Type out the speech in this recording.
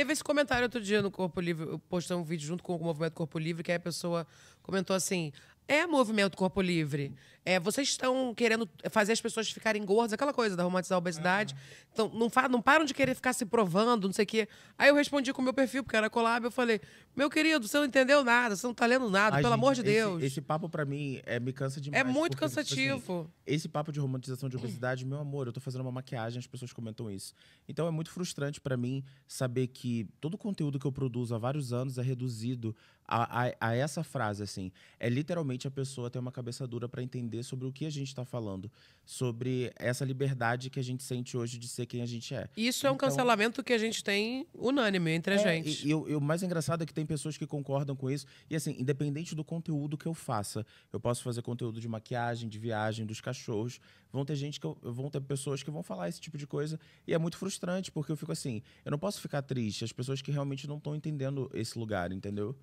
Teve esse comentário outro dia no Corpo Livre, eu postei um vídeo junto com o Movimento Corpo Livre, que aí a pessoa comentou assim: é movimento corpo livre. É, vocês estão querendo fazer as pessoas ficarem gordas, aquela coisa da romantizar a obesidade. Então, não, não param de querer ficar se provando, não sei o quê. Aí eu respondi com o meu perfil, porque era collab, eu falei, meu querido, você não entendeu nada, você não tá lendo nada, pelo gente, amor de Deus. Esse papo, para mim, é, me cansa demais. É muito porque, tipo assim, cansativo. Assim, esse papo de romantização de obesidade, meu amor, eu tô fazendo uma maquiagem, as pessoas comentam isso. Então é muito frustrante para mim saber que todo o conteúdo que eu produzo há vários anos é reduzido a, a, a essa frase, assim. É literalmente a pessoa ter uma cabeça dura para entender entender sobre o que a gente está falando, sobre essa liberdade que a gente sente hoje de ser quem a gente é. Isso então, é um então cancelamento que a gente tem unânime entre é, a gente. E, e, o mais engraçado é que tem pessoas que concordam com isso. E assim, independente do conteúdo que eu faça, eu posso fazer conteúdo de maquiagem, de viagem, dos cachorros. Vão ter gente que eu, vão ter pessoas que vão falar esse tipo de coisa. E é muito frustrante, porque eu fico assim, eu não posso ficar triste. As pessoas que realmente não estão entendendo esse lugar, entendeu?